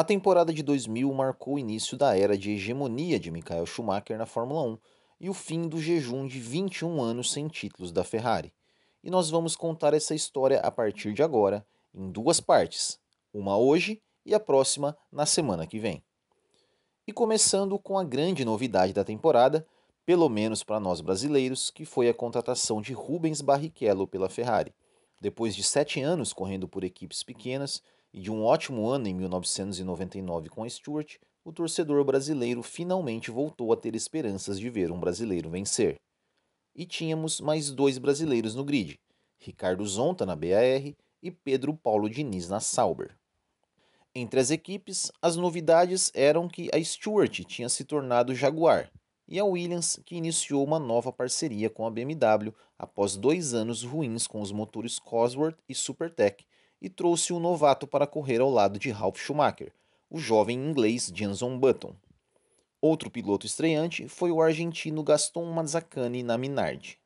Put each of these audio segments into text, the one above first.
A temporada de 2000 marcou o início da era de hegemonia de Michael Schumacher na Fórmula 1 e o fim do jejum de 21 anos sem títulos da Ferrari. E nós vamos contar essa história a partir de agora em duas partes, uma hoje e a próxima na semana que vem. E começando com a grande novidade da temporada, pelo menos para nós brasileiros, que foi a contratação de Rubens Barrichello pela Ferrari. Depois de sete anos correndo por equipes pequenas, e de um ótimo ano em 1999 com a Stewart, o torcedor brasileiro finalmente voltou a ter esperanças de ver um brasileiro vencer. E tínhamos mais dois brasileiros no grid, Ricardo Zonta na BAR e Pedro Paulo Diniz na Sauber. Entre as equipes, as novidades eram que a Stewart tinha se tornado Jaguar e a Williams, que iniciou uma nova parceria com a BMW após dois anos ruins com os motores Cosworth e Supertech, e trouxe um novato para correr ao lado de Ralph Schumacher, o jovem inglês Jenson Button. Outro piloto estreante foi o argentino Gaston Mazzacane na Minardi.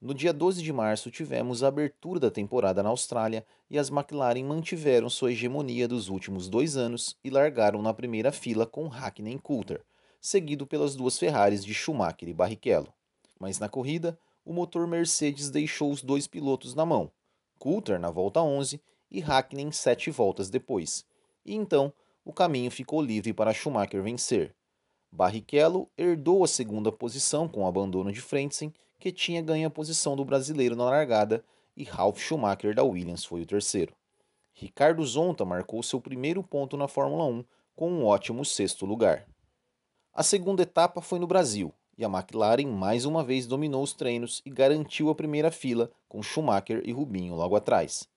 No dia 12 de março tivemos a abertura da temporada na Austrália e as McLaren mantiveram sua hegemonia dos últimos dois anos e largaram na primeira fila com Hackney e Coulter, seguido pelas duas Ferraris de Schumacher e Barrichello. Mas na corrida, o motor Mercedes deixou os dois pilotos na mão, Coulter na volta 11 e Hakkinen sete voltas depois, e então o caminho ficou livre para Schumacher vencer. Barrichello herdou a segunda posição com o abandono de Frentzen, que tinha ganho a posição do brasileiro na largada, e Ralf Schumacher da Williams foi o terceiro. Ricardo Zonta marcou seu primeiro ponto na Fórmula 1 com um ótimo sexto lugar. A segunda etapa foi no Brasil, e a McLaren mais uma vez dominou os treinos e garantiu a primeira fila, com Schumacher e Rubinho logo atrás.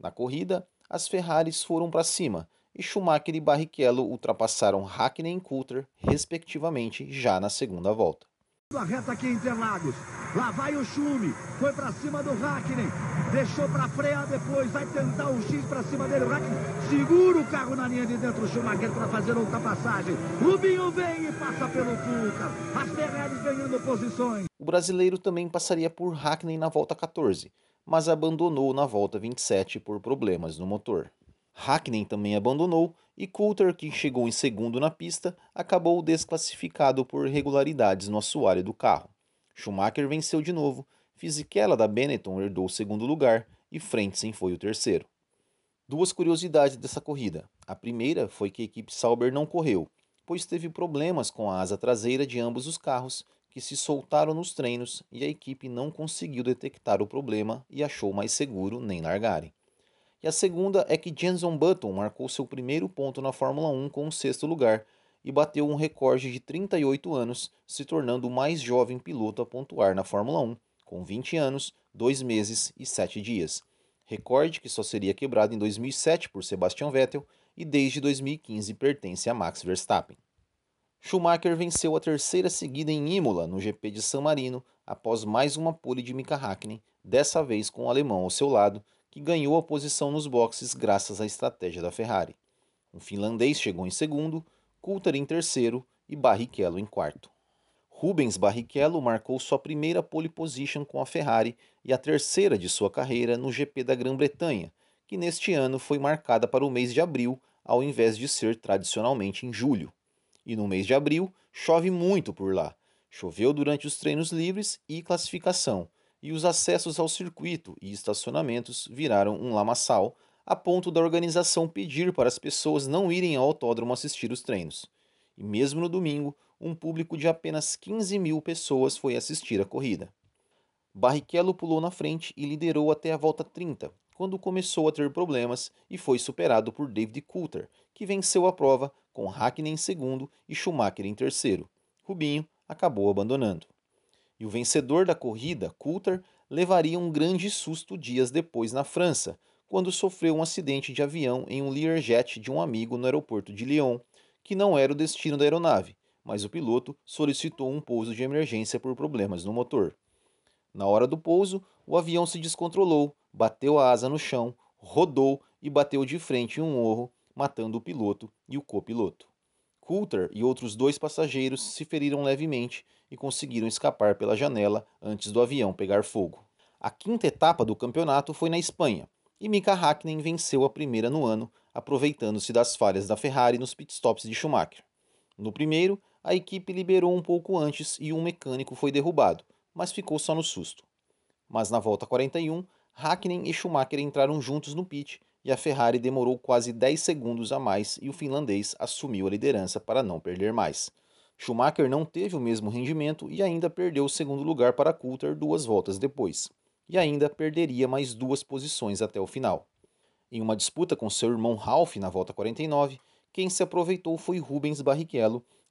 Na corrida, as Ferraris foram para cima e Schumacher e Barrichello ultrapassaram Hackney e Coulter, respectivamente, já na segunda volta. A reta aqui em Interlagos, lá vai o Schumi, foi para cima do Hackney, deixou para frear depois, vai tentar o um X para cima dele, o Hackney segura o carro na linha de dentro, do Schumacher para fazer a ultrapassagem, Rubinho vem e passa pelo Coulter, as Ferraris ganhando posições. O brasileiro também passaria por Hackney na volta 14, mas abandonou na volta 27 por problemas no motor. Hackney também abandonou e Coulter, que chegou em segundo na pista, acabou desclassificado por irregularidades no assoalho do carro. Schumacher venceu de novo, Fisichella da Benetton herdou o segundo lugar e Frentzen foi o terceiro. Duas curiosidades dessa corrida. A primeira foi que a equipe Sauber não correu, pois teve problemas com a asa traseira de ambos os carros que se soltaram nos treinos e a equipe não conseguiu detectar o problema e achou mais seguro nem largarem. E a segunda é que Jenson Button marcou seu primeiro ponto na Fórmula 1 com o sexto lugar e bateu um recorde de 38 anos, se tornando o mais jovem piloto a pontuar na Fórmula 1, com 20 anos, 2 meses e 7 dias. Recorde que só seria quebrado em 2007 por Sebastian Vettel e desde 2015 pertence a Max Verstappen. Schumacher venceu a terceira seguida em Imola, no GP de San Marino, após mais uma pole de Mika Hakkinen, dessa vez com o alemão ao seu lado, que ganhou a posição nos boxes graças à estratégia da Ferrari. Um finlandês chegou em segundo, Coulter em terceiro e Barrichello em quarto. Rubens Barrichello marcou sua primeira pole position com a Ferrari e a terceira de sua carreira no GP da Grã-Bretanha, que neste ano foi marcada para o mês de abril, ao invés de ser tradicionalmente em julho e no mês de abril chove muito por lá. Choveu durante os treinos livres e classificação, e os acessos ao circuito e estacionamentos viraram um lamaçal, a ponto da organização pedir para as pessoas não irem ao autódromo assistir os treinos. E mesmo no domingo, um público de apenas 15 mil pessoas foi assistir a corrida. Barrichello pulou na frente e liderou até a volta 30, quando começou a ter problemas e foi superado por David Coulter, que venceu a prova com Hakkinen em segundo e Schumacher em terceiro. Rubinho acabou abandonando. E o vencedor da corrida, Coulter, levaria um grande susto dias depois na França, quando sofreu um acidente de avião em um Learjet de um amigo no aeroporto de Lyon, que não era o destino da aeronave, mas o piloto solicitou um pouso de emergência por problemas no motor. Na hora do pouso, o avião se descontrolou, bateu a asa no chão, rodou e bateu de frente em um morro matando o piloto e o copiloto. Coulter e outros dois passageiros se feriram levemente e conseguiram escapar pela janela antes do avião pegar fogo. A quinta etapa do campeonato foi na Espanha e Mika Hakkinen venceu a primeira no ano, aproveitando-se das falhas da Ferrari nos pitstops de Schumacher. No primeiro, a equipe liberou um pouco antes e um mecânico foi derrubado, mas ficou só no susto. Mas na volta 41, Hakkinen e Schumacher entraram juntos no pit e a Ferrari demorou quase 10 segundos a mais e o finlandês assumiu a liderança para não perder mais. Schumacher não teve o mesmo rendimento e ainda perdeu o segundo lugar para Coulter duas voltas depois, e ainda perderia mais duas posições até o final. Em uma disputa com seu irmão Ralph na volta 49, quem se aproveitou foi Rubens Barrichello,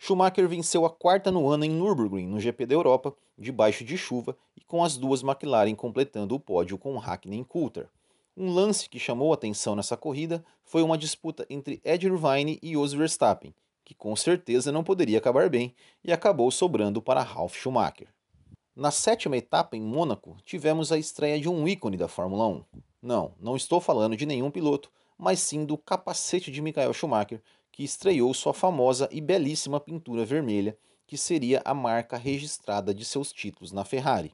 Schumacher venceu a quarta no ano em Nürburgring, no GP da Europa, debaixo de chuva e com as duas McLaren completando o pódio com Hackney e Coulter. Um lance que chamou atenção nessa corrida foi uma disputa entre Ed Irvine e Jos Verstappen, que com certeza não poderia acabar bem e acabou sobrando para Ralf Schumacher. Na sétima etapa em Mônaco, tivemos a estreia de um ícone da Fórmula 1. Não, não estou falando de nenhum piloto, mas sim do capacete de Michael Schumacher, que estreou sua famosa e belíssima pintura vermelha, que seria a marca registrada de seus títulos na Ferrari.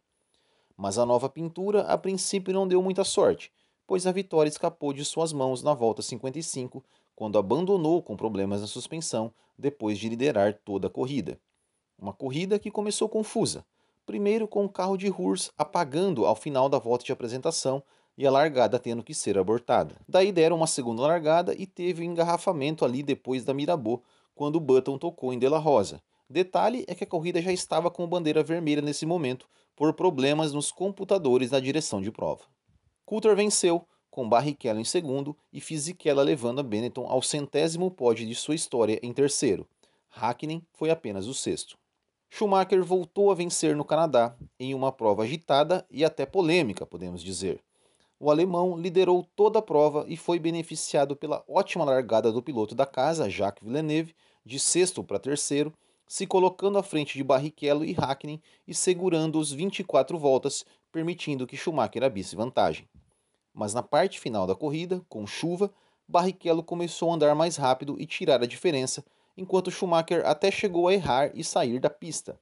Mas a nova pintura a princípio não deu muita sorte, pois a vitória escapou de suas mãos na volta 55, quando abandonou com problemas na suspensão depois de liderar toda a corrida. Uma corrida que começou confusa, primeiro com o carro de Hurst apagando ao final da volta de apresentação e a largada tendo que ser abortada. Daí deram uma segunda largada e teve o um engarrafamento ali depois da Mirabô, quando o Button tocou em De La Rosa. Detalhe é que a corrida já estava com bandeira vermelha nesse momento, por problemas nos computadores da direção de prova. Coulter venceu, com Barrichello em segundo e Fisichella levando a Benetton ao centésimo pódio de sua história em terceiro. Hackney foi apenas o sexto. Schumacher voltou a vencer no Canadá, em uma prova agitada e até polêmica, podemos dizer. O alemão liderou toda a prova e foi beneficiado pela ótima largada do piloto da casa, Jacques Villeneuve, de sexto para terceiro, se colocando à frente de Barrichello e Hackney e segurando os 24 voltas, permitindo que Schumacher abrisse vantagem. Mas na parte final da corrida, com chuva, Barrichello começou a andar mais rápido e tirar a diferença, enquanto Schumacher até chegou a errar e sair da pista.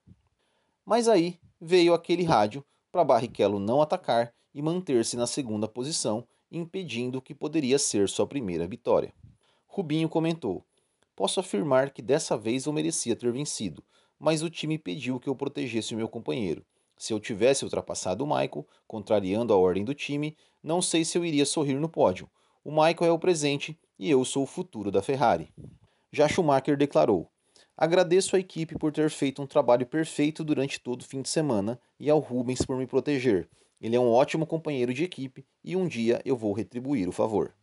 Mas aí veio aquele rádio para Barrichello não atacar e manter-se na segunda posição, impedindo o que poderia ser sua primeira vitória. Rubinho comentou: Posso afirmar que dessa vez eu merecia ter vencido, mas o time pediu que eu protegesse o meu companheiro. Se eu tivesse ultrapassado o Michael, contrariando a ordem do time, não sei se eu iria sorrir no pódio. O Michael é o presente e eu sou o futuro da Ferrari. Já Schumacher declarou: Agradeço à equipe por ter feito um trabalho perfeito durante todo o fim de semana e ao Rubens por me proteger. Ele é um ótimo companheiro de equipe e um dia eu vou retribuir o favor.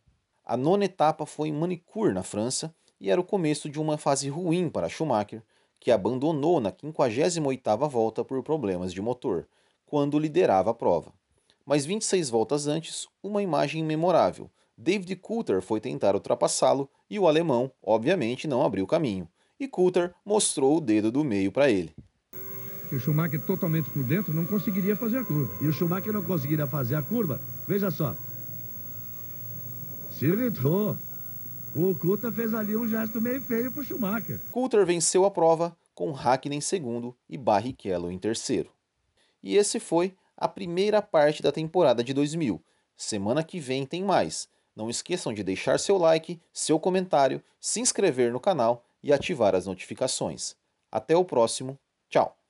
A nona etapa foi em Manicourt, na França, e era o começo de uma fase ruim para Schumacher, que abandonou na 58ª volta por problemas de motor, quando liderava a prova. Mas 26 voltas antes, uma imagem memorável. David Coulter foi tentar ultrapassá-lo e o alemão, obviamente, não abriu caminho. E Coulter mostrou o dedo do meio para ele que o Schumacher totalmente por dentro não conseguiria fazer a curva. E o Schumacher não conseguiria fazer a curva, veja só. Se irritou. O Coulter fez ali um gesto meio feio pro Schumacher. Coulter venceu a prova com Hakkinen em segundo e Barrichello em terceiro. E esse foi a primeira parte da temporada de 2000. Semana que vem tem mais. Não esqueçam de deixar seu like, seu comentário, se inscrever no canal e ativar as notificações. Até o próximo. Tchau!